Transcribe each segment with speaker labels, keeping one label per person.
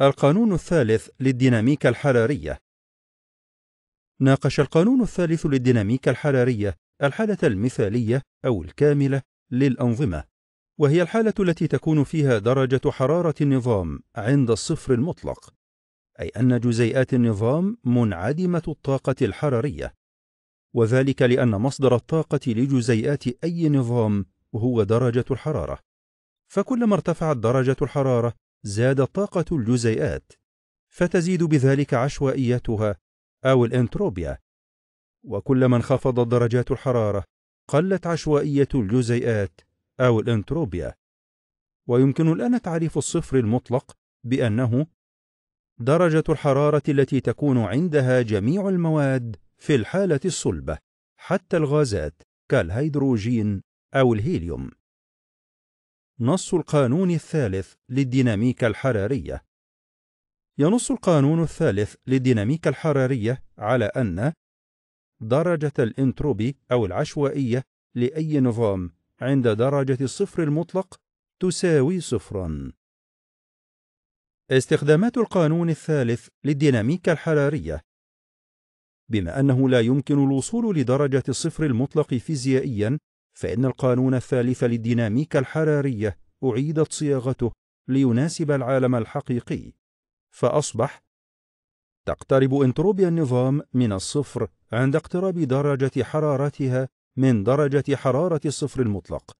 Speaker 1: القانون الثالث للديناميكا الحرارية ناقش القانون الثالث للديناميكا الحرارية الحالة المثالية أو الكاملة للأنظمة وهي الحالة التي تكون فيها درجة حرارة النظام عند الصفر المطلق أي أن جزيئات النظام منعدمة الطاقة الحرارية وذلك لأن مصدر الطاقة لجزيئات أي نظام هو درجة الحرارة فكلما ارتفعت درجة الحرارة زادت طاقة الجزيئات فتزيد بذلك عشوائيتها أو الإنتروبيا وكلما انخفضت درجات الحرارة قلت عشوائية الجزيئات أو الإنتروبيا ويمكن الآن تعريف الصفر المطلق بأنه درجة الحرارة التي تكون عندها جميع المواد في الحالة الصلبة حتى الغازات كالهيدروجين أو الهيليوم نص القانون الثالث للديناميكا الحرارية ينص القانون الثالث للديناميكا الحرارية على أن درجة الإنتروبي أو العشوائية لأي نظام عند درجة الصفر المطلق تساوي صفرًا. استخدامات القانون الثالث للديناميكا الحرارية بما أنه لا يمكن الوصول لدرجة الصفر المطلق فيزيائيًا فإن القانون الثالث للديناميكا الحرارية أعيدت صياغته ليناسب العالم الحقيقي فأصبح تقترب انتروبيا النظام من الصفر عند اقتراب درجة حرارتها من درجة حرارة الصفر المطلق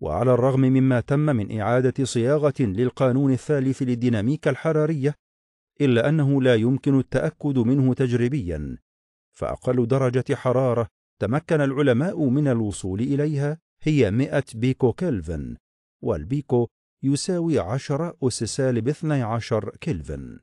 Speaker 1: وعلى الرغم مما تم من إعادة صياغة للقانون الثالث للديناميكا الحرارية إلا أنه لا يمكن التأكد منه تجريبيا فأقل درجة حرارة تمكن العلماء من الوصول إليها هي 100 بيكو كلفن والبيكو يساوي 10 أس لب 12 كلفن